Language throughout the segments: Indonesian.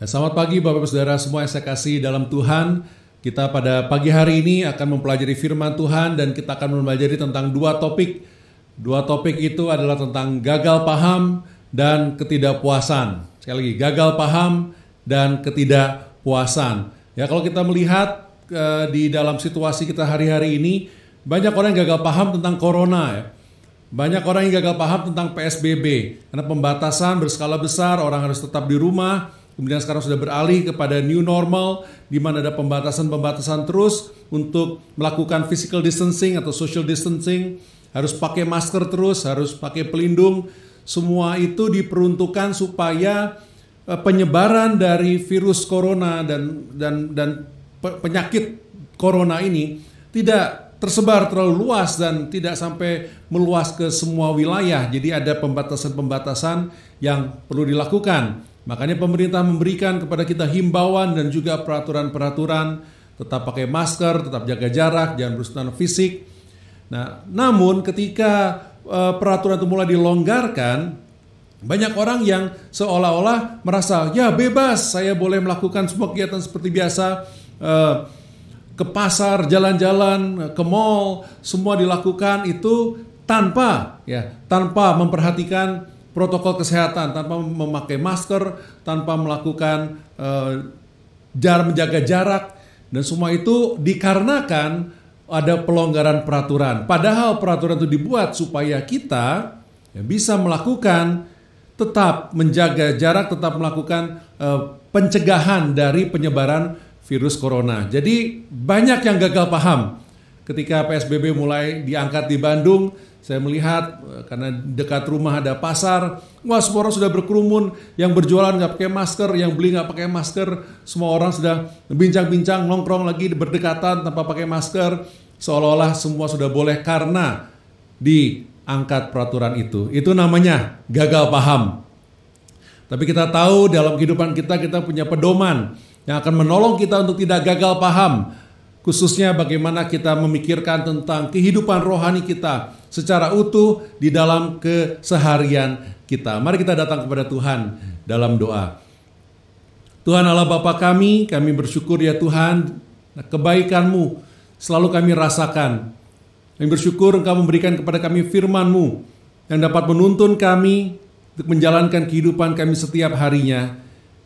Nah, selamat pagi Bapak Ibu Saudara semua yang saya kasih dalam Tuhan. Kita pada pagi hari ini akan mempelajari firman Tuhan dan kita akan mempelajari tentang dua topik. Dua topik itu adalah tentang gagal paham dan ketidakpuasan. Sekali lagi, gagal paham dan ketidakpuasan. Ya, kalau kita melihat e, di dalam situasi kita hari-hari ini, banyak orang yang gagal paham tentang corona ya. Banyak orang yang gagal paham tentang PSBB karena pembatasan berskala besar, orang harus tetap di rumah, Kemudian sekarang sudah beralih kepada new normal di mana ada pembatasan-pembatasan terus untuk melakukan physical distancing atau social distancing, harus pakai masker terus, harus pakai pelindung. Semua itu diperuntukkan supaya eh, penyebaran dari virus corona dan dan dan penyakit corona ini tidak tersebar terlalu luas dan tidak sampai meluas ke semua wilayah. Jadi ada pembatasan-pembatasan yang perlu dilakukan. Makanya pemerintah memberikan kepada kita himbauan dan juga peraturan-peraturan tetap pakai masker, tetap jaga jarak, jangan bersentuhan fisik. Nah, namun ketika eh, peraturan itu mulai dilonggarkan, banyak orang yang seolah-olah merasa ya bebas, saya boleh melakukan semua kegiatan seperti biasa. Eh, ke pasar, jalan-jalan, eh, ke mall, semua dilakukan itu tanpa ya, tanpa memperhatikan protokol kesehatan tanpa memakai masker, tanpa melakukan uh, menjaga jarak dan semua itu dikarenakan ada pelonggaran peraturan. Padahal peraturan itu dibuat supaya kita ya, bisa melakukan tetap menjaga jarak, tetap melakukan uh, pencegahan dari penyebaran virus corona. Jadi banyak yang gagal paham ketika PSBB mulai diangkat di Bandung saya melihat eh, karena dekat rumah ada pasar, wah semua orang sudah berkerumun, yang berjualan nggak pakai masker, yang beli nggak pakai masker, semua orang sudah bincang-bincang, nongkrong lagi berdekatan tanpa pakai masker, seolah-olah semua sudah boleh karena diangkat peraturan itu. Itu namanya gagal paham. Tapi kita tahu dalam kehidupan kita kita punya pedoman yang akan menolong kita untuk tidak gagal paham khususnya bagaimana kita memikirkan tentang kehidupan rohani kita secara utuh di dalam keseharian kita. Mari kita datang kepada Tuhan dalam doa. Tuhan Allah Bapa kami, kami bersyukur ya Tuhan, kebaikan-Mu selalu kami rasakan. Kami bersyukur Engkau memberikan kepada kami firman-Mu yang dapat menuntun kami untuk menjalankan kehidupan kami setiap harinya.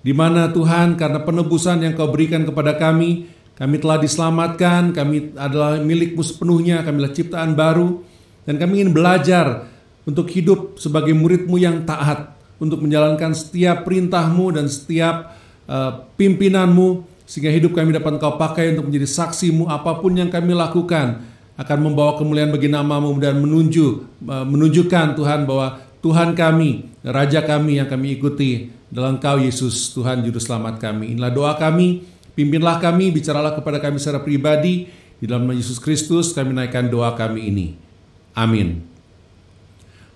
Di mana Tuhan karena penebusan yang Kau berikan kepada kami, kami telah diselamatkan, kami adalah milikmu sepenuhnya, kami adalah ciptaan baru. Dan kami ingin belajar untuk hidup sebagai muridmu yang taat, untuk menjalankan setiap perintahmu dan setiap uh, pimpinanmu, sehingga hidup kami dapat engkau pakai untuk menjadi saksimu apapun yang kami lakukan, akan membawa kemuliaan bagi namamu dan menunjuk, uh, eh, menunjukkan Tuhan bahwa Tuhan kami, Raja kami yang kami ikuti, dalam Kau Yesus Tuhan Juru Selamat kami. Inilah doa kami, Pimpinlah kami, bicaralah kepada kami secara pribadi. Di dalam nama Yesus Kristus kami naikkan doa kami ini. Amin.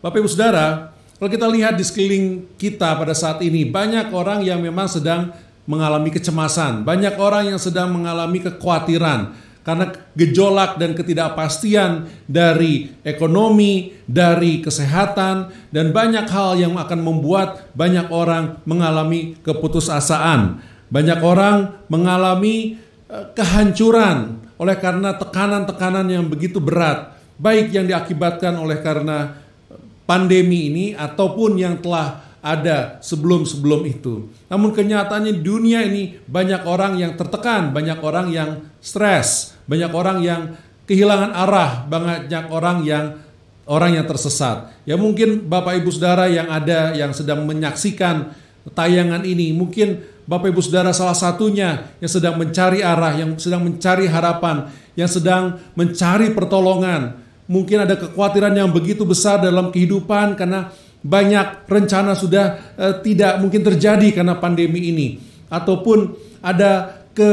Bapak Ibu Saudara, kalau kita lihat di sekeliling kita pada saat ini, banyak orang yang memang sedang mengalami kecemasan. Banyak orang yang sedang mengalami kekhawatiran karena gejolak dan ketidakpastian dari ekonomi, dari kesehatan, dan banyak hal yang akan membuat banyak orang mengalami keputusasaan. Banyak orang mengalami e, kehancuran oleh karena tekanan-tekanan yang begitu berat, baik yang diakibatkan oleh karena e, pandemi ini ataupun yang telah ada sebelum-sebelum itu. Namun kenyataannya dunia ini banyak orang yang tertekan, banyak orang yang stres, banyak orang yang kehilangan arah, banyak orang yang orang yang tersesat. Ya mungkin Bapak Ibu Saudara yang ada yang sedang menyaksikan tayangan ini mungkin Bapak Ibu Saudara salah satunya yang sedang mencari arah, yang sedang mencari harapan, yang sedang mencari pertolongan. Mungkin ada kekhawatiran yang begitu besar dalam kehidupan karena banyak rencana sudah eh, tidak mungkin terjadi karena pandemi ini ataupun ada ke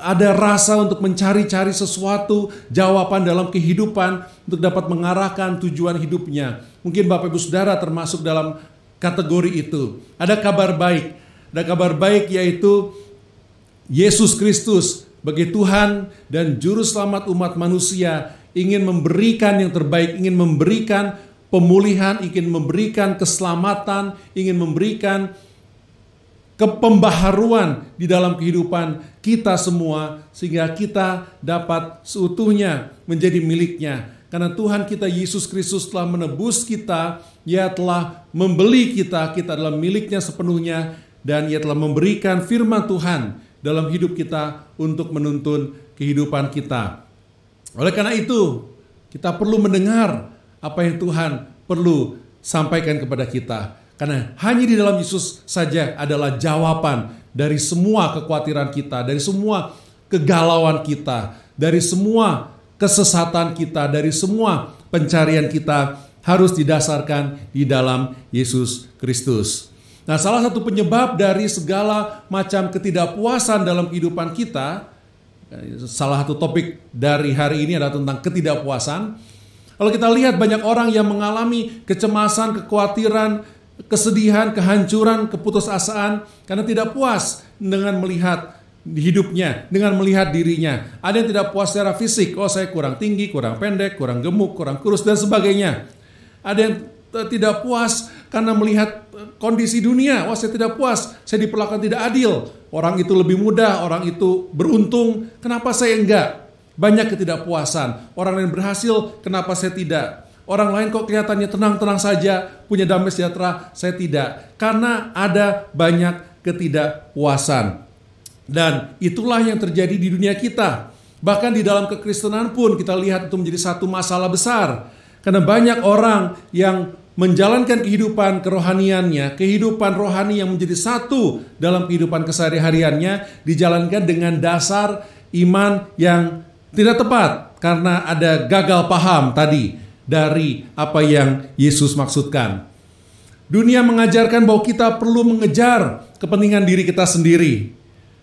ada rasa untuk mencari-cari sesuatu jawaban dalam kehidupan untuk dapat mengarahkan tujuan hidupnya. Mungkin Bapak Ibu Saudara termasuk dalam kategori itu. Ada kabar baik dan kabar baik yaitu Yesus Kristus bagi Tuhan dan Juru Selamat umat manusia ingin memberikan yang terbaik, ingin memberikan pemulihan, ingin memberikan keselamatan, ingin memberikan kepembaharuan di dalam kehidupan kita semua sehingga kita dapat seutuhnya menjadi miliknya. Karena Tuhan kita Yesus Kristus telah menebus kita, Ia telah membeli kita, kita adalah miliknya sepenuhnya dan ia telah memberikan firman Tuhan dalam hidup kita untuk menuntun kehidupan kita. Oleh karena itu, kita perlu mendengar apa yang Tuhan perlu sampaikan kepada kita. Karena hanya di dalam Yesus saja adalah jawaban dari semua kekhawatiran kita, dari semua kegalauan kita, dari semua kesesatan kita, dari semua pencarian kita harus didasarkan di dalam Yesus Kristus. Nah, salah satu penyebab dari segala macam ketidakpuasan dalam kehidupan kita, salah satu topik dari hari ini adalah tentang ketidakpuasan. Kalau kita lihat banyak orang yang mengalami kecemasan, kekhawatiran, kesedihan, kehancuran, keputusasaan karena tidak puas dengan melihat hidupnya, dengan melihat dirinya. Ada yang tidak puas secara fisik, oh saya kurang tinggi, kurang pendek, kurang gemuk, kurang kurus dan sebagainya. Ada yang tidak puas karena melihat kondisi dunia, wah saya tidak puas, saya diperlakukan tidak adil, orang itu lebih mudah, orang itu beruntung, kenapa saya enggak? Banyak ketidakpuasan, orang lain berhasil, kenapa saya tidak? Orang lain kok kelihatannya tenang-tenang saja, punya damai sejahtera, saya tidak. Karena ada banyak ketidakpuasan. Dan itulah yang terjadi di dunia kita. Bahkan di dalam kekristenan pun kita lihat itu menjadi satu masalah besar. Karena banyak orang yang menjalankan kehidupan kerohaniannya, kehidupan rohani yang menjadi satu dalam kehidupan kesehari-hariannya dijalankan dengan dasar iman yang tidak tepat karena ada gagal paham tadi dari apa yang Yesus maksudkan. Dunia mengajarkan bahwa kita perlu mengejar kepentingan diri kita sendiri.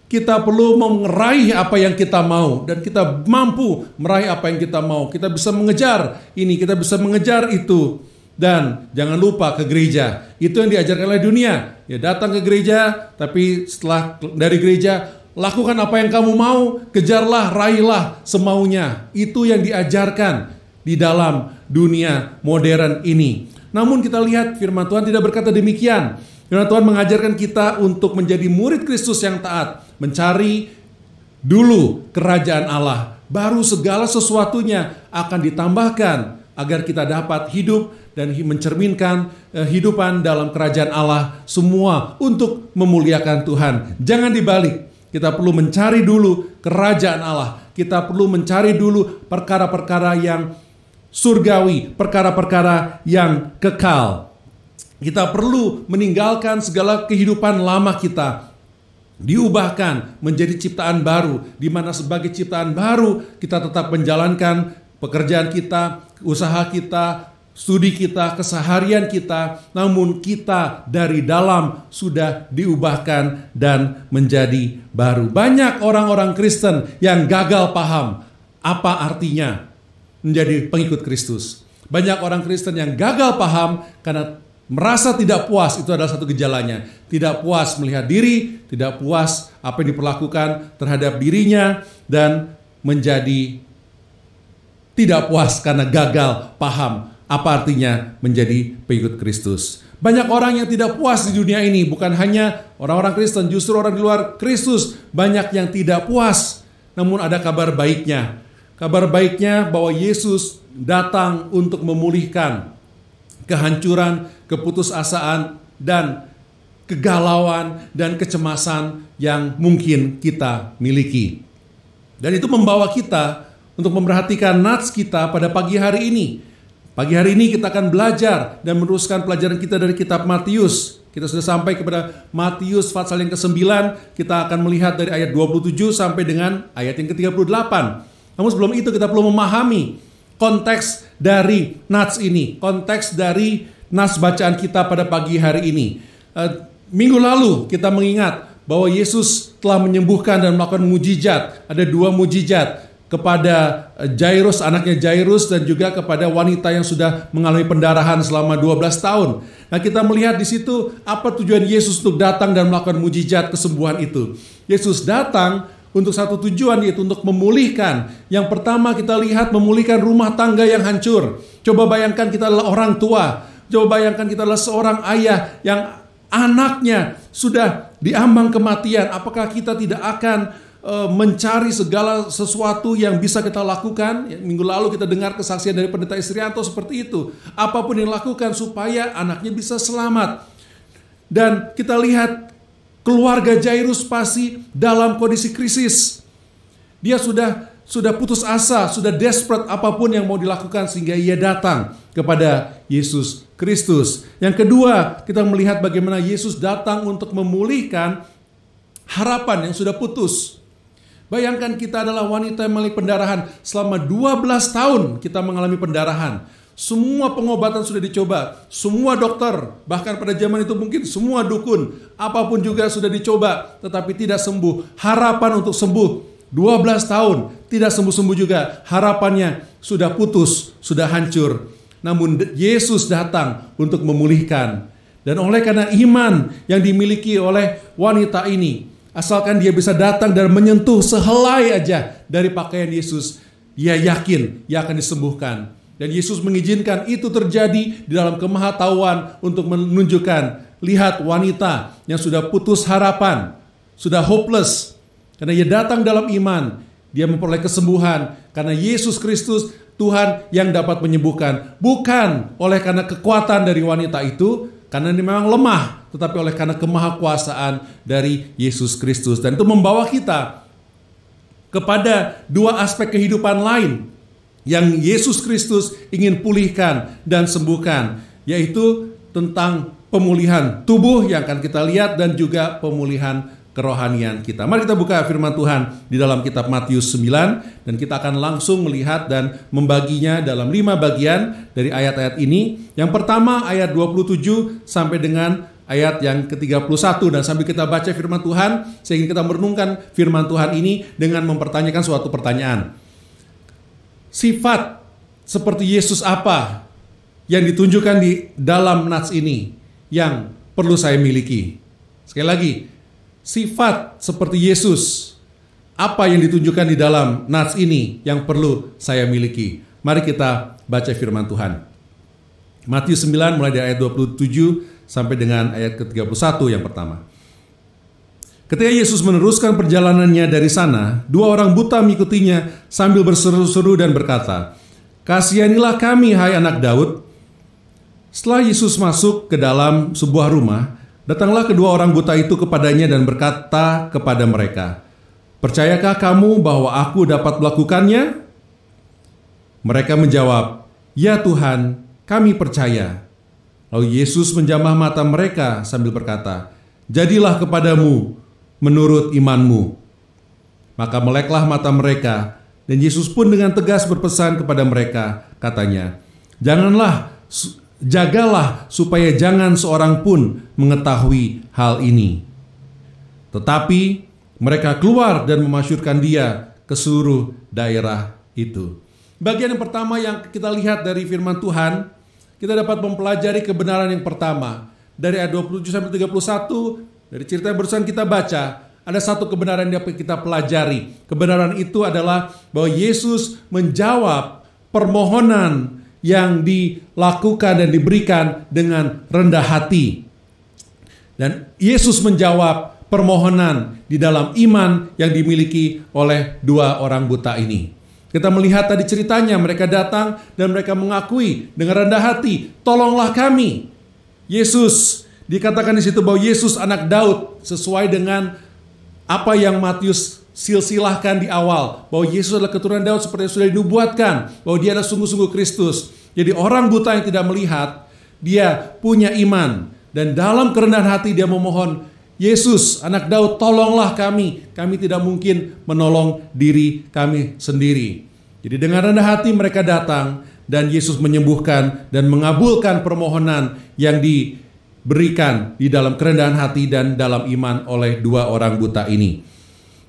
Kita perlu meraih apa yang kita mau dan kita mampu meraih apa yang kita mau. Kita bisa mengejar ini, kita bisa mengejar itu. Dan jangan lupa ke gereja. Itu yang diajarkan oleh dunia. Ya datang ke gereja, tapi setelah dari gereja lakukan apa yang kamu mau, kejarlah, raihlah semaunya. Itu yang diajarkan di dalam dunia modern ini. Namun kita lihat firman Tuhan tidak berkata demikian. Firman Tuhan mengajarkan kita untuk menjadi murid Kristus yang taat, mencari dulu kerajaan Allah, baru segala sesuatunya akan ditambahkan agar kita dapat hidup dan mencerminkan kehidupan eh, dalam kerajaan Allah semua untuk memuliakan Tuhan. Jangan dibalik. Kita perlu mencari dulu kerajaan Allah. Kita perlu mencari dulu perkara-perkara yang surgawi, perkara-perkara yang kekal. Kita perlu meninggalkan segala kehidupan lama kita, diubahkan menjadi ciptaan baru, di mana sebagai ciptaan baru kita tetap menjalankan pekerjaan kita, usaha kita, studi kita, keseharian kita, namun kita dari dalam sudah diubahkan dan menjadi baru. Banyak orang-orang Kristen yang gagal paham apa artinya menjadi pengikut Kristus. Banyak orang Kristen yang gagal paham karena merasa tidak puas itu adalah satu gejalanya. Tidak puas melihat diri, tidak puas apa yang diperlakukan terhadap dirinya dan menjadi tidak puas karena gagal paham apa artinya menjadi pengikut Kristus. Banyak orang yang tidak puas di dunia ini, bukan hanya orang-orang Kristen, justru orang di luar Kristus banyak yang tidak puas. Namun ada kabar baiknya. Kabar baiknya bahwa Yesus datang untuk memulihkan kehancuran, keputusasaan dan kegalauan dan kecemasan yang mungkin kita miliki. Dan itu membawa kita untuk memperhatikan nats kita pada pagi hari ini. Pagi hari ini kita akan belajar dan meneruskan pelajaran kita dari kitab Matius. Kita sudah sampai kepada Matius pasal yang ke-9, kita akan melihat dari ayat 27 sampai dengan ayat yang ke-38. Namun sebelum itu kita perlu memahami konteks dari nats ini, konteks dari nats bacaan kita pada pagi hari ini. E, minggu lalu kita mengingat bahwa Yesus telah menyembuhkan dan melakukan mujizat. Ada dua mujizat kepada eh, Jairus, anaknya Jairus, dan juga kepada wanita yang sudah mengalami pendarahan selama 12 tahun. Nah kita melihat di situ apa tujuan Yesus untuk datang dan melakukan mujizat kesembuhan itu. Yesus datang untuk satu tujuan yaitu untuk memulihkan. Yang pertama kita lihat memulihkan rumah tangga yang hancur. Coba bayangkan kita adalah orang tua. Coba bayangkan kita adalah seorang ayah yang anaknya sudah diambang kematian. Apakah kita tidak akan Eh, mencari segala sesuatu yang bisa kita lakukan. Ya, minggu lalu kita dengar kesaksian dari pendeta Istrianto seperti itu. Apapun yang lakukan supaya anaknya bisa selamat. Dan kita lihat keluarga Jairus pasti dalam kondisi krisis. Dia sudah sudah putus asa, sudah desperate apapun yang mau dilakukan sehingga ia datang kepada Yesus Kristus. Yang kedua, kita melihat bagaimana Yesus datang untuk memulihkan harapan yang sudah putus. Bayangkan kita adalah wanita yang melalui pendarahan. Selama 12 tahun kita mengalami pendarahan. Semua pengobatan sudah dicoba, semua dokter, bahkan pada zaman itu mungkin semua dukun, apapun juga sudah dicoba, tetapi tidak sembuh. Harapan untuk sembuh 12 tahun tidak sembuh-sembuh juga, harapannya sudah putus, sudah hancur. Namun Yesus datang untuk memulihkan. Dan oleh karena iman yang dimiliki oleh wanita ini, Asalkan dia bisa datang dan menyentuh sehelai aja dari pakaian Yesus, dia yakin ia akan disembuhkan. Dan Yesus mengizinkan itu terjadi di dalam kemahatauan untuk menunjukkan, lihat wanita yang sudah putus harapan, sudah hopeless. Karena ia datang dalam iman, dia memperoleh kesembuhan karena Yesus Kristus Tuhan yang dapat menyembuhkan. Bukan oleh karena kekuatan dari wanita itu, karena ini memang lemah, tetapi oleh karena kemahakuasaan dari Yesus Kristus dan itu membawa kita kepada dua aspek kehidupan lain yang Yesus Kristus ingin pulihkan dan sembuhkan, yaitu tentang pemulihan tubuh yang akan kita lihat dan juga pemulihan kerohanian kita. Mari kita buka firman Tuhan di dalam kitab Matius 9 dan kita akan langsung melihat dan membaginya dalam lima bagian dari ayat-ayat ini. Yang pertama ayat 27 sampai dengan ayat yang ke-31 dan sambil kita baca firman Tuhan, saya ingin kita merenungkan firman Tuhan ini dengan mempertanyakan suatu pertanyaan. Sifat seperti Yesus apa yang ditunjukkan di dalam nats ini yang perlu saya miliki? Sekali lagi, sifat seperti Yesus. Apa yang ditunjukkan di dalam nats ini yang perlu saya miliki? Mari kita baca firman Tuhan. Matius 9 mulai dari ayat 27 sampai dengan ayat ke-31 yang pertama. Ketika Yesus meneruskan perjalanannya dari sana, dua orang buta mengikutinya sambil berseru-seru dan berkata, Kasihanilah kami, hai anak Daud. Setelah Yesus masuk ke dalam sebuah rumah, Datanglah kedua orang buta itu kepadanya dan berkata kepada mereka, Percayakah kamu bahwa aku dapat melakukannya? Mereka menjawab, Ya Tuhan, kami percaya. Lalu Yesus menjamah mata mereka sambil berkata, Jadilah kepadamu menurut imanmu. Maka meleklah mata mereka, dan Yesus pun dengan tegas berpesan kepada mereka, katanya, Janganlah Jagalah supaya jangan seorang pun mengetahui hal ini. Tetapi mereka keluar dan memasyurkan dia ke seluruh daerah itu. Bagian yang pertama yang kita lihat dari firman Tuhan, kita dapat mempelajari kebenaran yang pertama. Dari ayat 27 sampai 31, dari cerita yang barusan kita baca, ada satu kebenaran yang kita pelajari. Kebenaran itu adalah bahwa Yesus menjawab permohonan yang dilakukan dan diberikan dengan rendah hati. Dan Yesus menjawab permohonan di dalam iman yang dimiliki oleh dua orang buta ini. Kita melihat tadi ceritanya, mereka datang dan mereka mengakui dengan rendah hati, "Tolonglah kami." Yesus dikatakan di situ bahwa Yesus anak Daud sesuai dengan apa yang Matius silsilahkan di awal bahwa Yesus adalah keturunan Daud seperti yang sudah dibuatkan bahwa dia adalah sungguh-sungguh Kristus. Jadi orang buta yang tidak melihat dia punya iman dan dalam kerendahan hati dia memohon Yesus anak Daud tolonglah kami kami tidak mungkin menolong diri kami sendiri. Jadi dengan rendah hati mereka datang dan Yesus menyembuhkan dan mengabulkan permohonan yang diberikan di dalam kerendahan hati dan dalam iman oleh dua orang buta ini.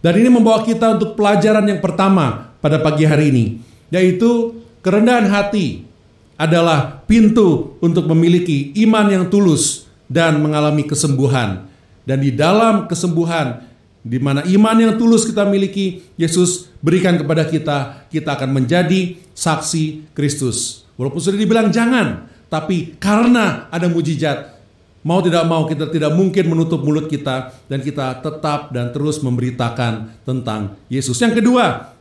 Dan ini membawa kita untuk pelajaran yang pertama pada pagi hari ini, yaitu kerendahan hati adalah pintu untuk memiliki iman yang tulus dan mengalami kesembuhan. Dan di dalam kesembuhan, di mana iman yang tulus kita miliki, Yesus berikan kepada kita, kita akan menjadi saksi Kristus. Walaupun sudah dibilang jangan, tapi karena ada mujizat, Mau tidak mau kita tidak mungkin menutup mulut kita dan kita tetap dan terus memberitakan tentang Yesus. Yang kedua,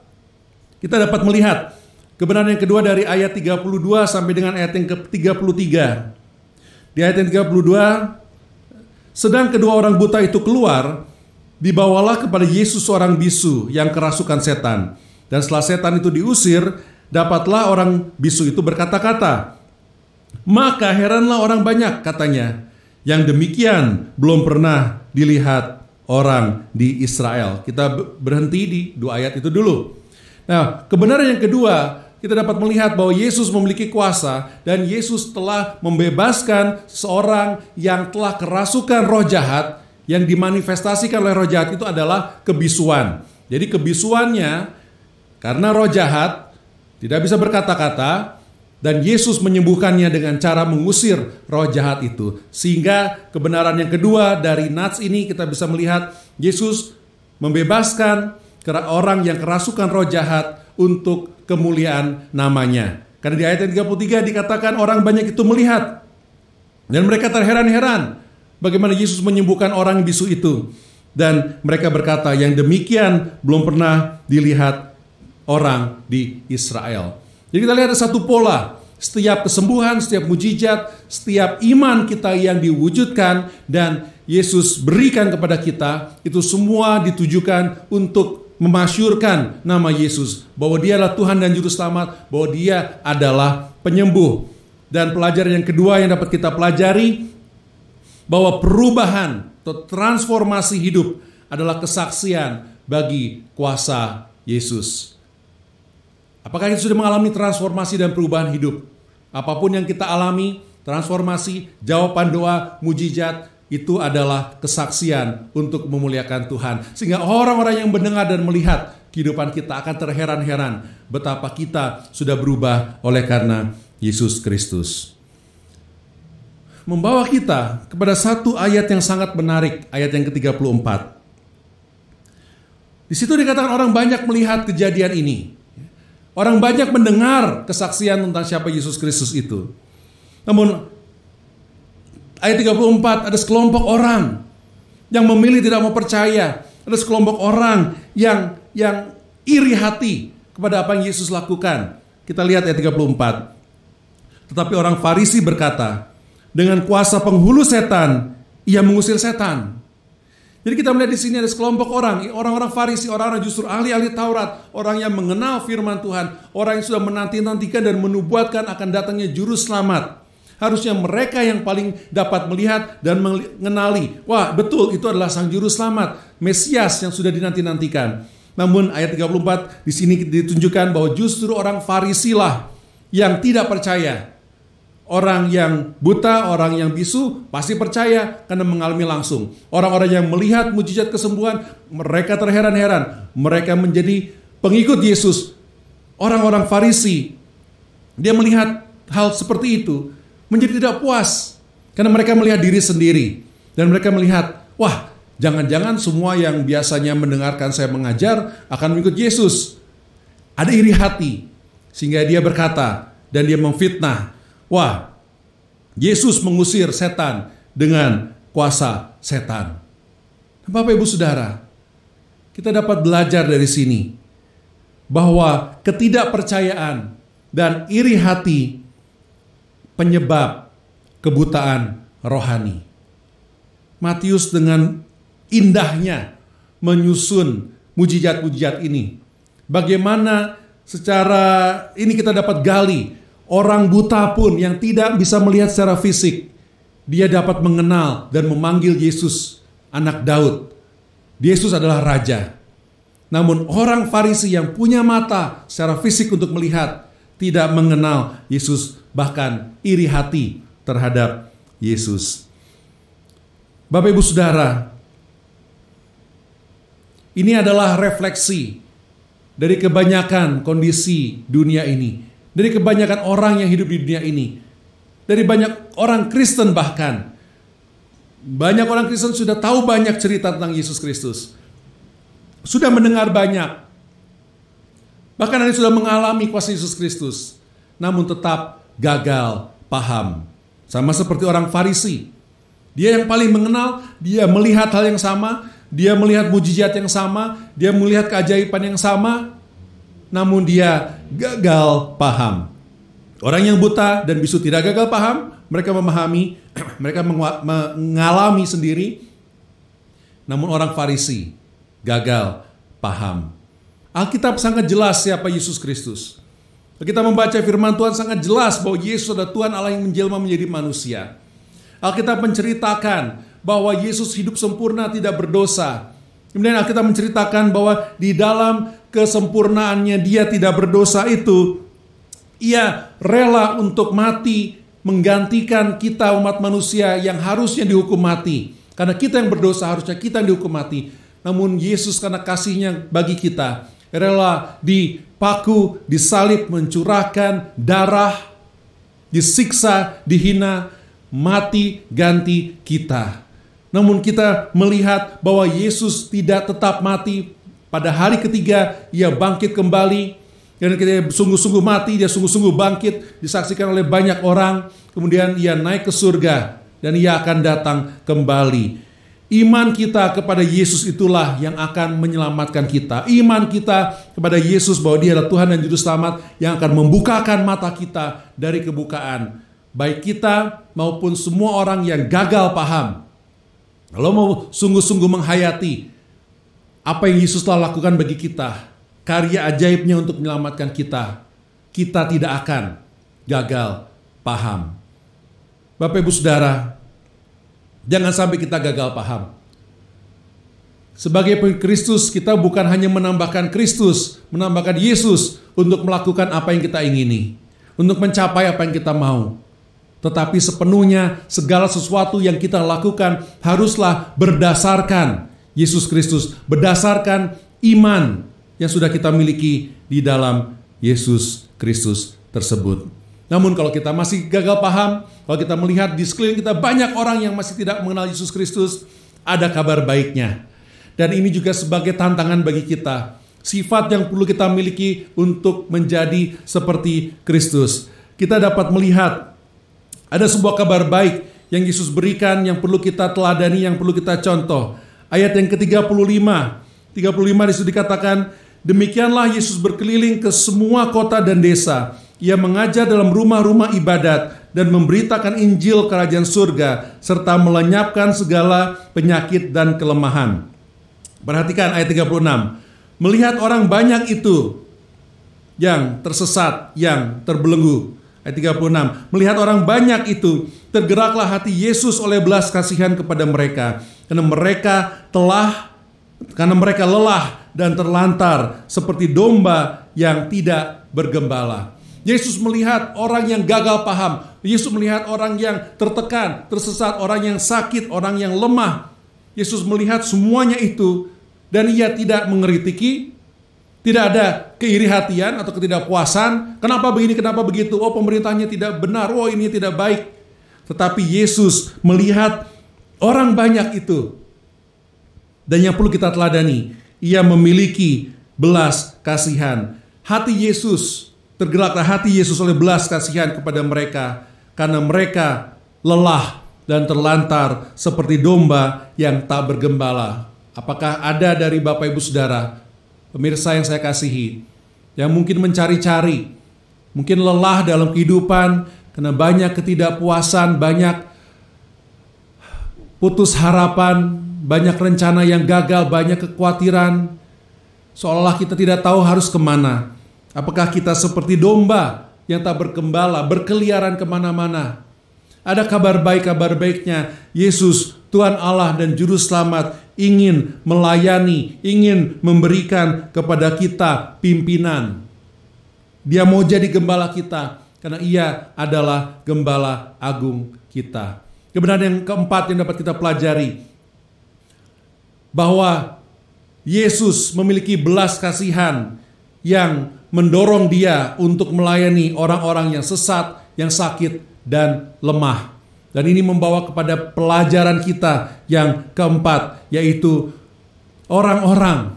kita dapat melihat kebenaran yang kedua dari ayat 32 sampai dengan ayat yang ke-33. Di ayat yang 32 sedang kedua orang buta itu keluar, dibawalah kepada Yesus seorang bisu yang kerasukan setan. Dan setelah setan itu diusir, dapatlah orang bisu itu berkata-kata. Maka heranlah orang banyak katanya, yang demikian belum pernah dilihat orang di Israel. Kita berhenti di dua ayat itu dulu. Nah, kebenaran yang kedua, kita dapat melihat bahwa Yesus memiliki kuasa dan Yesus telah membebaskan seorang yang telah kerasukan roh jahat yang dimanifestasikan oleh roh jahat itu adalah kebisuan. Jadi kebisuannya karena roh jahat tidak bisa berkata-kata, dan Yesus menyembuhkannya dengan cara mengusir roh jahat itu. Sehingga kebenaran yang kedua dari Nats ini kita bisa melihat Yesus membebaskan orang yang kerasukan roh jahat untuk kemuliaan namanya. Karena di ayat yang 33 dikatakan orang banyak itu melihat. Dan mereka terheran-heran bagaimana Yesus menyembuhkan orang bisu itu. Dan mereka berkata yang demikian belum pernah dilihat orang di Israel. Jadi kita lihat ada satu pola. Setiap kesembuhan, setiap mujizat, setiap iman kita yang diwujudkan dan Yesus berikan kepada kita, itu semua ditujukan untuk memasyurkan nama Yesus. Bahwa Dia adalah Tuhan dan Juru Selamat, bahwa dia adalah penyembuh. Dan pelajaran yang kedua yang dapat kita pelajari, bahwa perubahan atau transformasi hidup adalah kesaksian bagi kuasa Yesus. Apakah kita sudah mengalami transformasi dan perubahan hidup? Apapun yang kita alami, transformasi, jawaban doa, mujizat, itu adalah kesaksian untuk memuliakan Tuhan. Sehingga orang-orang yang mendengar dan melihat kehidupan kita akan terheran-heran betapa kita sudah berubah oleh karena Yesus Kristus. Membawa kita kepada satu ayat yang sangat menarik, ayat yang ke-34. Di situ dikatakan orang banyak melihat kejadian ini. Orang banyak mendengar kesaksian tentang siapa Yesus Kristus itu. Namun ayat 34 ada sekelompok orang yang memilih tidak mau percaya. Ada sekelompok orang yang yang iri hati kepada apa yang Yesus lakukan. Kita lihat ayat 34. Tetapi orang Farisi berkata, dengan kuasa penghulu setan, ia mengusir setan. Jadi kita melihat di sini ada sekelompok orang, orang-orang Farisi, orang-orang justru ahli-ahli Taurat, orang yang mengenal firman Tuhan, orang yang sudah menanti-nantikan dan menubuatkan akan datangnya juru selamat. Harusnya mereka yang paling dapat melihat dan mengenali. Wah, betul itu adalah sang juru selamat, Mesias yang sudah dinanti-nantikan. Namun ayat 34 di sini ditunjukkan bahwa justru orang Farisilah yang tidak percaya Orang yang buta, orang yang bisu pasti percaya karena mengalami langsung. Orang-orang yang melihat mujizat kesembuhan, mereka terheran-heran. Mereka menjadi pengikut Yesus. Orang-orang Farisi, dia melihat hal seperti itu menjadi tidak puas karena mereka melihat diri sendiri dan mereka melihat, wah, jangan-jangan semua yang biasanya mendengarkan saya mengajar akan mengikut Yesus. Ada iri hati sehingga dia berkata dan dia memfitnah Wah, Yesus mengusir setan dengan kuasa setan. Bapak Ibu Saudara, kita dapat belajar dari sini bahwa ketidakpercayaan dan iri hati penyebab kebutaan rohani. Matius dengan indahnya menyusun mujizat-mujizat ini. Bagaimana secara ini kita dapat gali Orang buta pun yang tidak bisa melihat secara fisik, dia dapat mengenal dan memanggil Yesus, anak Daud. Yesus adalah raja. Namun orang Farisi yang punya mata secara fisik untuk melihat, tidak mengenal Yesus, bahkan iri hati terhadap Yesus. Bapak Ibu Saudara, ini adalah refleksi dari kebanyakan kondisi dunia ini dari kebanyakan orang yang hidup di dunia ini. Dari banyak orang Kristen bahkan. Banyak orang Kristen sudah tahu banyak cerita tentang Yesus Kristus. Sudah mendengar banyak. Bahkan ada sudah mengalami kuasa Yesus Kristus. Namun tetap gagal paham. Sama seperti orang Farisi. Dia yang paling mengenal, dia melihat hal yang sama, dia melihat mujizat yang sama, dia melihat keajaiban yang sama, namun dia gagal paham. Orang yang buta dan bisu tidak gagal paham, mereka memahami, mereka mengalami sendiri. Namun orang Farisi gagal paham. Alkitab sangat jelas siapa Yesus Kristus. Kita membaca firman Tuhan sangat jelas bahwa Yesus adalah Tuhan Allah yang menjelma menjadi manusia. Alkitab menceritakan bahwa Yesus hidup sempurna tidak berdosa. Kemudian Alkitab menceritakan bahwa di dalam kesempurnaannya dia tidak berdosa itu, ia rela untuk mati menggantikan kita umat manusia yang harusnya dihukum mati. Karena kita yang berdosa harusnya kita yang dihukum mati. Namun Yesus karena kasihnya bagi kita rela dipaku, disalib, mencurahkan darah, disiksa, dihina, mati ganti kita. Namun kita melihat bahwa Yesus tidak tetap mati pada hari ketiga ia bangkit kembali dan ketika sungguh-sungguh mati dia sungguh-sungguh bangkit disaksikan oleh banyak orang. Kemudian ia naik ke surga dan ia akan datang kembali. Iman kita kepada Yesus itulah yang akan menyelamatkan kita. Iman kita kepada Yesus bahwa Dia adalah Tuhan dan Juru Selamat yang akan membukakan mata kita dari kebukaan. Baik kita maupun semua orang yang gagal paham. Kalau mau sungguh-sungguh menghayati apa yang Yesus telah lakukan bagi kita, karya ajaibnya untuk menyelamatkan kita, kita tidak akan gagal paham. Bapak Ibu Saudara, jangan sampai kita gagal paham. Sebagai Kristus, kita bukan hanya menambahkan Kristus, menambahkan Yesus untuk melakukan apa yang kita ingini, untuk mencapai apa yang kita mau. Tetapi sepenuhnya segala sesuatu yang kita lakukan haruslah berdasarkan Yesus Kristus berdasarkan iman yang sudah kita miliki di dalam Yesus Kristus tersebut. Namun kalau kita masih gagal paham, kalau kita melihat di sekeliling kita banyak orang yang masih tidak mengenal Yesus Kristus, ada kabar baiknya. Dan ini juga sebagai tantangan bagi kita. Sifat yang perlu kita miliki untuk menjadi seperti Kristus. Kita dapat melihat ada sebuah kabar baik yang Yesus berikan, yang perlu kita teladani, yang perlu kita contoh ayat yang ke-35. 35 disitu dikatakan, Demikianlah Yesus berkeliling ke semua kota dan desa. Ia mengajar dalam rumah-rumah ibadat dan memberitakan Injil kerajaan surga serta melenyapkan segala penyakit dan kelemahan. Perhatikan ayat 36. Melihat orang banyak itu yang tersesat, yang terbelenggu, ayat 36. Melihat orang banyak itu, tergeraklah hati Yesus oleh belas kasihan kepada mereka, karena mereka telah karena mereka lelah dan terlantar seperti domba yang tidak bergembala. Yesus melihat orang yang gagal paham, Yesus melihat orang yang tertekan, tersesat, orang yang sakit, orang yang lemah. Yesus melihat semuanya itu dan ia tidak mengeritiki, tidak ada keiri hatian atau ketidakpuasan. Kenapa begini, kenapa begitu? Oh, pemerintahnya tidak benar. Oh, ini tidak baik. Tetapi Yesus melihat orang banyak itu. Dan yang perlu kita teladani, ia memiliki belas kasihan. Hati Yesus, tergeraklah hati Yesus oleh belas kasihan kepada mereka. Karena mereka lelah dan terlantar seperti domba yang tak bergembala. Apakah ada dari Bapak Ibu Saudara pemirsa yang saya kasihi, yang mungkin mencari-cari, mungkin lelah dalam kehidupan, karena banyak ketidakpuasan, banyak putus harapan, banyak rencana yang gagal, banyak kekhawatiran, seolah kita tidak tahu harus kemana. Apakah kita seperti domba yang tak berkembala, berkeliaran kemana-mana? Ada kabar baik, kabar baiknya. Yesus, Tuhan Allah dan Juru Selamat, ingin melayani, ingin memberikan kepada kita pimpinan. Dia mau jadi gembala kita karena ia adalah gembala agung kita. Kebenaran yang keempat yang dapat kita pelajari bahwa Yesus memiliki belas kasihan yang mendorong dia untuk melayani orang-orang yang sesat, yang sakit dan lemah. Dan ini membawa kepada pelajaran kita yang keempat, yaitu orang-orang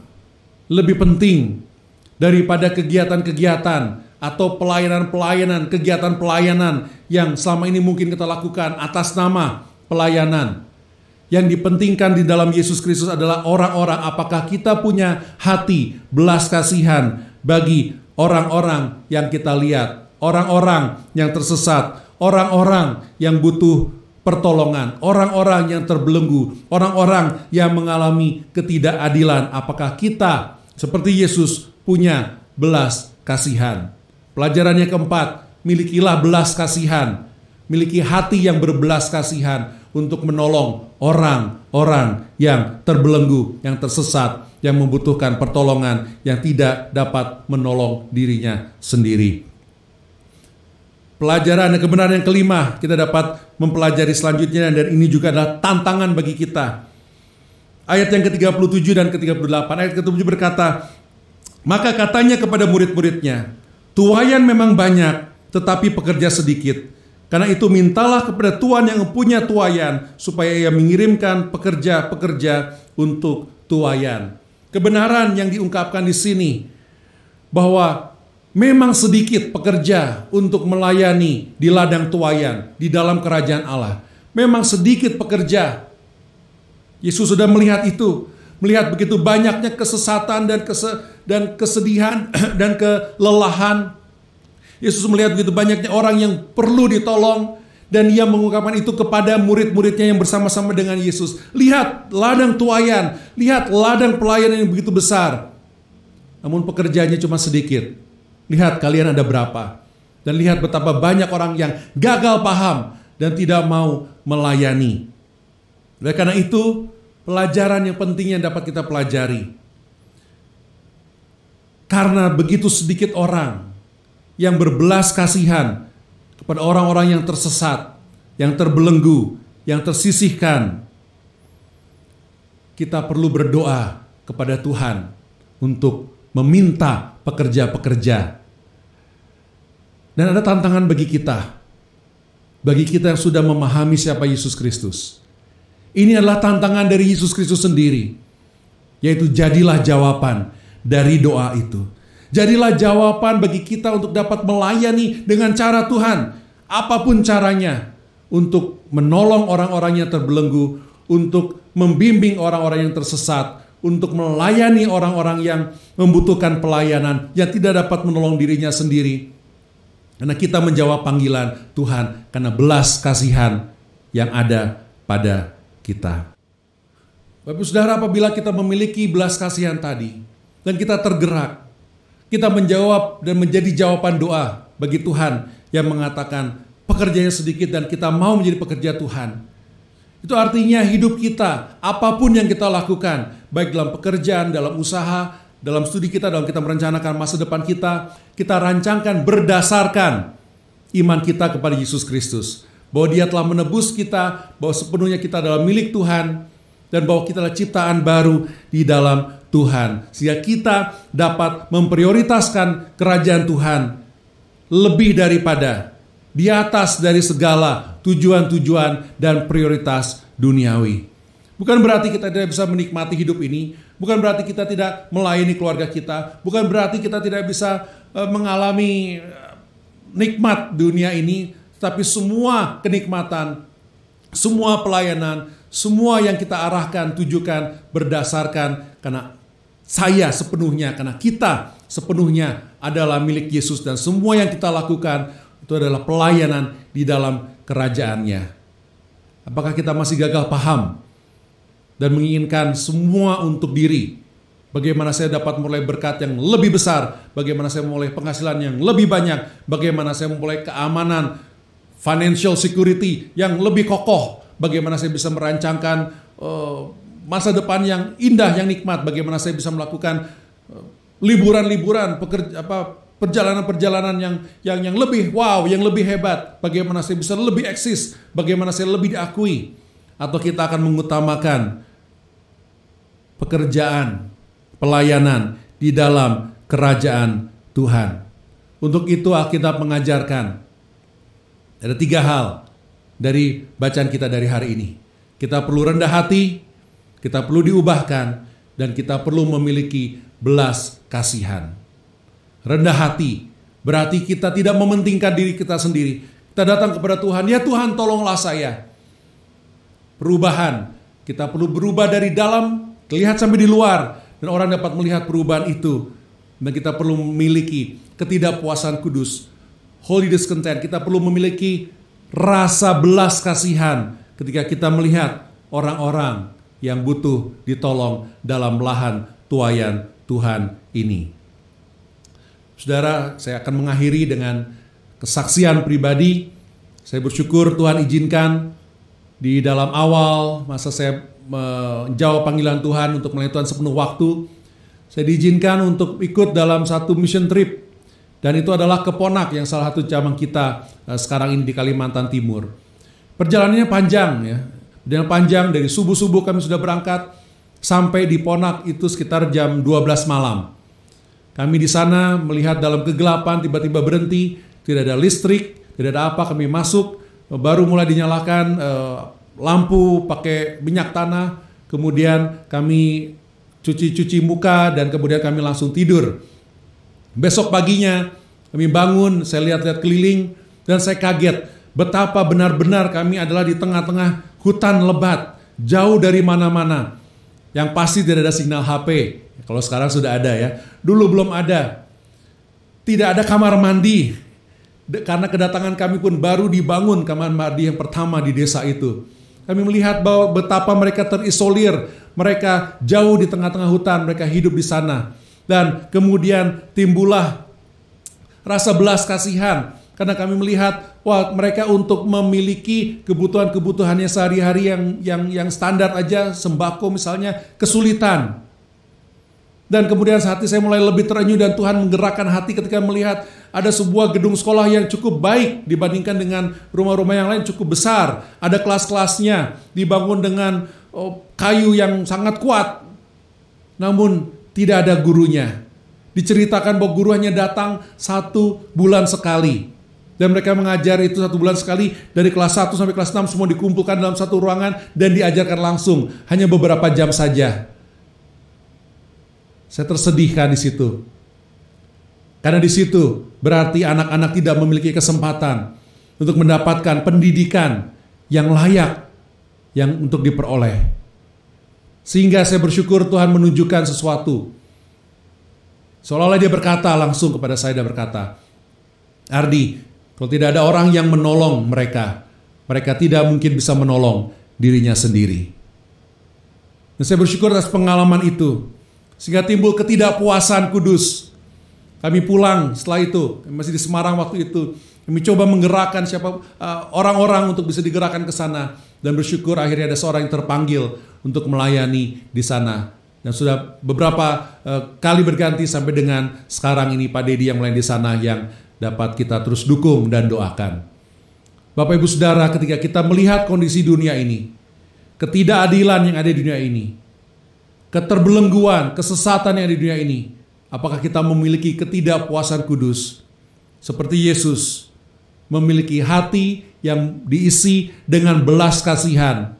lebih penting daripada kegiatan-kegiatan atau pelayanan-pelayanan, kegiatan-pelayanan yang selama ini mungkin kita lakukan atas nama pelayanan. Yang dipentingkan di dalam Yesus Kristus adalah orang-orang apakah kita punya hati belas kasihan bagi orang-orang yang kita lihat, orang-orang yang tersesat, orang-orang yang butuh pertolongan, orang-orang yang terbelenggu, orang-orang yang mengalami ketidakadilan. Apakah kita seperti Yesus punya belas kasihan? Pelajarannya keempat, milikilah belas kasihan. Miliki hati yang berbelas kasihan untuk menolong orang-orang yang terbelenggu, yang tersesat, yang membutuhkan pertolongan, yang tidak dapat menolong dirinya sendiri. Pelajaran dan kebenaran yang kelima kita dapat mempelajari selanjutnya dan ini juga adalah tantangan bagi kita. Ayat yang ke-37 dan ke-38. Ayat ke-37 berkata, "Maka katanya kepada murid-muridnya, tuayan memang banyak, tetapi pekerja sedikit. Karena itu mintalah kepada Tuhan yang punya tuayan supaya ia mengirimkan pekerja-pekerja untuk tuayan." Kebenaran yang diungkapkan di sini bahwa Memang sedikit pekerja untuk melayani di ladang tuayan, di dalam kerajaan Allah. Memang sedikit pekerja. Yesus sudah melihat itu, melihat begitu banyaknya kesesatan dan kese, dan kesedihan dan kelelahan. Yesus melihat begitu banyaknya orang yang perlu ditolong dan ia mengungkapkan itu kepada murid-muridnya yang bersama-sama dengan Yesus. Lihat ladang tuayan, lihat ladang pelayanan yang begitu besar. Namun pekerjaannya cuma sedikit Lihat kalian ada berapa. Dan lihat betapa banyak orang yang gagal paham dan tidak mau melayani. Oleh karena itu, pelajaran yang penting yang dapat kita pelajari. Karena begitu sedikit orang yang berbelas kasihan kepada orang-orang yang tersesat, yang terbelenggu, yang tersisihkan. Kita perlu berdoa kepada Tuhan untuk meminta pekerja-pekerja dan ada tantangan bagi kita. Bagi kita yang sudah memahami siapa Yesus Kristus. Ini adalah tantangan dari Yesus Kristus sendiri. Yaitu jadilah jawaban dari doa itu. Jadilah jawaban bagi kita untuk dapat melayani dengan cara Tuhan. Apapun caranya untuk menolong orang-orang yang terbelenggu, untuk membimbing orang-orang yang tersesat, untuk melayani orang-orang yang membutuhkan pelayanan, yang tidak dapat menolong dirinya sendiri. Karena kita menjawab panggilan Tuhan karena belas kasihan yang ada pada kita. Bapak Saudara, apabila kita memiliki belas kasihan tadi dan kita tergerak, kita menjawab dan menjadi jawaban doa bagi Tuhan yang mengatakan pekerjaannya sedikit dan kita mau menjadi pekerja Tuhan. Itu artinya hidup kita, apapun yang kita lakukan, baik dalam pekerjaan, dalam usaha, dalam studi kita, dalam kita merencanakan masa depan kita, kita rancangkan berdasarkan iman kita kepada Yesus Kristus. Bahwa dia telah menebus kita, bahwa sepenuhnya kita adalah milik Tuhan, dan bahwa kita adalah ciptaan baru di dalam Tuhan. Sehingga kita dapat memprioritaskan kerajaan Tuhan lebih daripada di atas dari segala tujuan-tujuan dan prioritas duniawi. Bukan berarti kita tidak bisa menikmati hidup ini, bukan berarti kita tidak melayani keluarga kita, bukan berarti kita tidak bisa eh, mengalami eh, nikmat dunia ini, tapi semua kenikmatan, semua pelayanan, semua yang kita arahkan, tujukan berdasarkan karena saya sepenuhnya, karena kita sepenuhnya adalah milik Yesus dan semua yang kita lakukan itu adalah pelayanan di dalam kerajaannya. Apakah kita masih gagal paham dan menginginkan semua untuk diri. Bagaimana saya dapat mulai berkat yang lebih besar, bagaimana saya mulai penghasilan yang lebih banyak, bagaimana saya mulai keamanan, financial security yang lebih kokoh, bagaimana saya bisa merancangkan uh, masa depan yang indah, yang nikmat, bagaimana saya bisa melakukan eh, liburan-liburan, uh, pekerja apa perjalanan-perjalanan yang yang yang lebih wow, yang lebih hebat. Bagaimana saya bisa lebih eksis, bagaimana saya lebih diakui. Atau kita akan mengutamakan pekerjaan, pelayanan di dalam kerajaan Tuhan. Untuk itu Alkitab mengajarkan ada tiga hal dari bacaan kita dari hari ini. Kita perlu rendah hati, kita perlu diubahkan, dan kita perlu memiliki belas kasihan. Rendah hati berarti kita tidak mementingkan diri kita sendiri. Kita datang kepada Tuhan, ya Tuhan tolonglah saya. Perubahan, kita perlu berubah dari dalam Terlihat sampai di luar dan orang dapat melihat perubahan itu. Dan kita perlu memiliki ketidakpuasan kudus, holy discontent. Kita perlu memiliki rasa belas kasihan ketika kita melihat orang-orang yang butuh ditolong dalam lahan tuayan Tuhan ini. Saudara, saya akan mengakhiri dengan kesaksian pribadi. Saya bersyukur Tuhan izinkan di dalam awal masa saya menjawab panggilan Tuhan untuk melayani Tuhan sepenuh waktu. Saya diizinkan untuk ikut dalam satu mission trip dan itu adalah Keponak yang salah satu cabang kita eh, sekarang ini di Kalimantan Timur. Perjalanannya panjang ya, dan panjang dari subuh subuh kami sudah berangkat sampai di Ponak itu sekitar jam 12 malam. Kami di sana melihat dalam kegelapan tiba-tiba berhenti, tidak ada listrik, tidak ada apa, kami masuk baru mulai dinyalakan eh, lampu, pakai minyak tanah, kemudian kami cuci-cuci muka dan kemudian kami langsung tidur. Besok paginya kami bangun, saya lihat-lihat keliling dan saya kaget betapa benar-benar kami adalah di tengah-tengah hutan lebat, jauh dari mana-mana. Yang pasti tidak ada signal HP. Kalau sekarang sudah ada ya. Dulu belum ada. Tidak ada kamar mandi. Karena kedatangan kami pun baru dibangun kamar mandi yang pertama di desa itu kami melihat bahwa betapa mereka terisolir, mereka jauh di tengah-tengah hutan, mereka hidup di sana. Dan kemudian timbullah rasa belas kasihan karena kami melihat wah mereka untuk memiliki kebutuhan-kebutuhannya sehari-hari yang yang yang standar aja sembako misalnya kesulitan. Dan kemudian hati saya mulai lebih terenyuh dan Tuhan menggerakkan hati ketika melihat ada sebuah gedung sekolah yang cukup baik dibandingkan dengan rumah-rumah yang lain cukup besar, ada kelas-kelasnya dibangun dengan oh, kayu yang sangat kuat. Namun tidak ada gurunya. Diceritakan bahwa guru hanya datang satu bulan sekali dan mereka mengajar itu satu bulan sekali dari kelas 1 sampai kelas 6 semua dikumpulkan dalam satu ruangan dan diajarkan langsung hanya beberapa jam saja. Saya tersedihkan di situ. Karena di situ berarti anak-anak tidak memiliki kesempatan untuk mendapatkan pendidikan yang layak yang untuk diperoleh. Sehingga saya bersyukur Tuhan menunjukkan sesuatu. Seolah-olah dia berkata langsung kepada saya, dia berkata, Ardi, kalau tidak ada orang yang menolong mereka, mereka tidak mungkin bisa menolong dirinya sendiri. Dan saya bersyukur atas pengalaman itu. Sehingga timbul ketidakpuasan kudus kami pulang setelah itu, kami masih di Semarang waktu itu. Kami coba menggerakkan siapa eh, orang-orang uh, untuk bisa digerakkan ke sana dan bersyukur akhirnya ada seorang yang terpanggil untuk melayani di sana dan sudah beberapa uh, kali berganti sampai dengan sekarang ini Pak Dedi yang melayani di sana yang dapat kita terus dukung dan doakan. Bapak Ibu Saudara, ketika kita melihat kondisi dunia ini, ketidakadilan yang ada di dunia ini, keterbelengguan, kesesatan yang ada di dunia ini, Apakah kita memiliki ketidakpuasan kudus seperti Yesus memiliki hati yang diisi dengan belas kasihan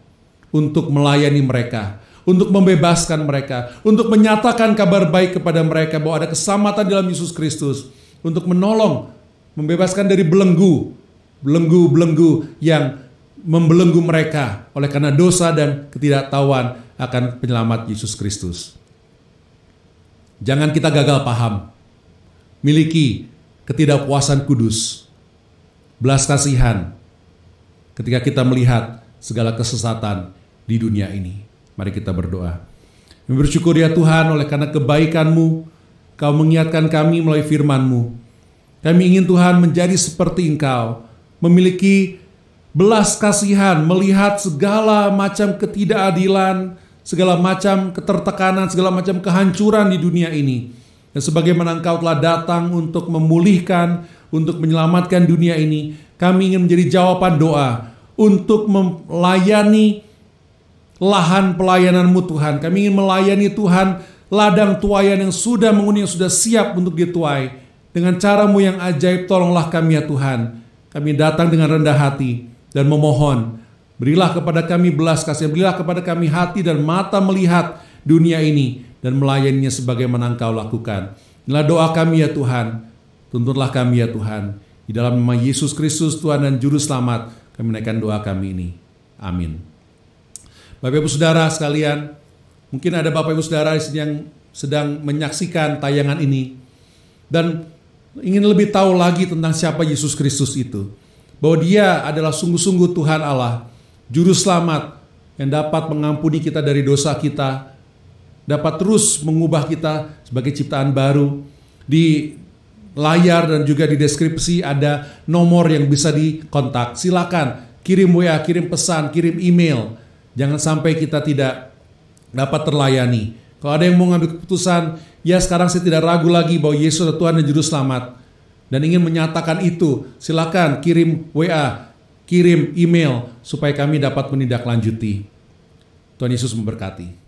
untuk melayani mereka, untuk membebaskan mereka, untuk menyatakan kabar baik kepada mereka bahwa ada keselamatan dalam Yesus Kristus, untuk menolong, membebaskan dari belenggu, belenggu-belenggu yang membelenggu mereka oleh karena dosa dan ketidaktahuan akan penyelamat Yesus Kristus. Jangan kita gagal paham. Miliki ketidakpuasan kudus. Belas kasihan ketika kita melihat segala kesesatan di dunia ini. Mari kita berdoa. bersyukur ya Tuhan oleh karena kebaikan-Mu, Kau mengingatkan kami melalui firman-Mu. Kami ingin Tuhan menjadi seperti Engkau, memiliki belas kasihan, melihat segala macam ketidakadilan, segala macam ketertekanan, segala macam kehancuran di dunia ini. Dan sebagaimana engkau telah datang untuk memulihkan, untuk menyelamatkan dunia ini, kami ingin menjadi jawaban doa untuk melayani lahan pelayananmu Tuhan. Kami ingin melayani Tuhan ladang tuayan yang sudah menguning, yang sudah siap untuk dituai. Dengan caramu yang ajaib, tolonglah kami ya Tuhan. Kami datang dengan rendah hati dan memohon Berilah kepada kami belas kasihan, berilah kepada kami hati dan mata melihat dunia ini dan melayaninya sebagaimana Engkau lakukan. Inilah doa kami ya Tuhan. Tuntunlah kami ya Tuhan. Di dalam nama Yesus Kristus Tuhan dan Juru Selamat kami naikkan doa kami ini. Amin. Bapak Ibu Saudara sekalian, mungkin ada Bapak Ibu Saudara yang sedang menyaksikan tayangan ini dan ingin lebih tahu lagi tentang siapa Yesus Kristus itu. Bahwa dia adalah sungguh-sungguh Tuhan Allah Juru selamat yang dapat mengampuni kita dari dosa kita, dapat terus mengubah kita sebagai ciptaan baru. Di layar dan juga di deskripsi ada nomor yang bisa dikontak. Silakan kirim WA, kirim pesan, kirim email. Jangan sampai kita tidak dapat terlayani. Kalau ada yang mau ngambil keputusan, ya sekarang saya tidak ragu lagi bahwa Yesus adalah Tuhan dan Juru Selamat. Dan ingin menyatakan itu, silakan kirim WA, kirim email supaya kami dapat menindaklanjuti. Tuhan Yesus memberkati.